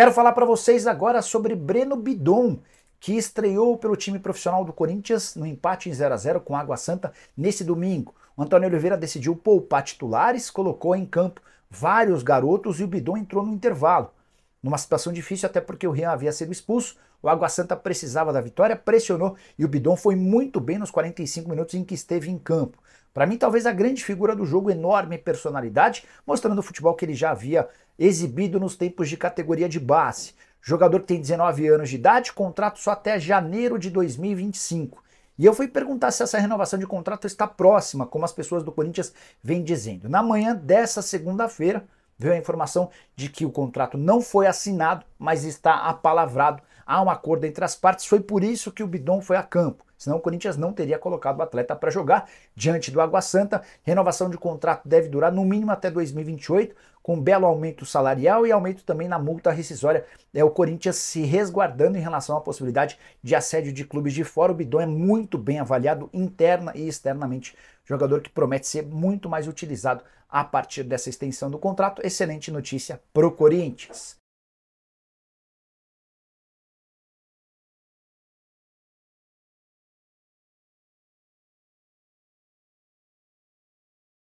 Quero falar para vocês agora sobre Breno Bidon, que estreou pelo time profissional do Corinthians no empate em 0 a 0 com Água Santa nesse domingo. O Antônio Oliveira decidiu poupar titulares, colocou em campo vários garotos e o Bidon entrou no intervalo. Numa situação difícil, até porque o Rian havia sido expulso, o Água Santa precisava da vitória, pressionou e o Bidon foi muito bem nos 45 minutos em que esteve em campo. Para mim, talvez a grande figura do jogo, enorme personalidade, mostrando o futebol que ele já havia exibido nos tempos de categoria de base. Jogador que tem 19 anos de idade, contrato só até janeiro de 2025. E eu fui perguntar se essa renovação de contrato está próxima, como as pessoas do Corinthians vêm dizendo. Na manhã dessa segunda-feira, veio a informação de que o contrato não foi assinado, mas está apalavrado. Há um acordo entre as partes, foi por isso que o Bidon foi a campo senão o Corinthians não teria colocado o atleta para jogar diante do Água Santa. Renovação de contrato deve durar no mínimo até 2028, com um belo aumento salarial e aumento também na multa rescisória. É o Corinthians se resguardando em relação à possibilidade de assédio de clubes de fora. O Bidon é muito bem avaliado interna e externamente. Jogador que promete ser muito mais utilizado a partir dessa extensão do contrato. Excelente notícia para o Corinthians.